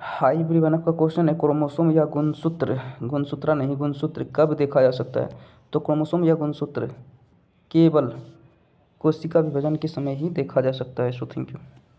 high everyone आपका question है chromosome या गुणसूत्र गुणसूत्रा नहीं गुणसूत्र कब देखा जा सकता है तो क्रोमोसोम या गुणसूत्र केवल कोशिका विभाजन के समय ही देखा जा सकता है सो थैंक यू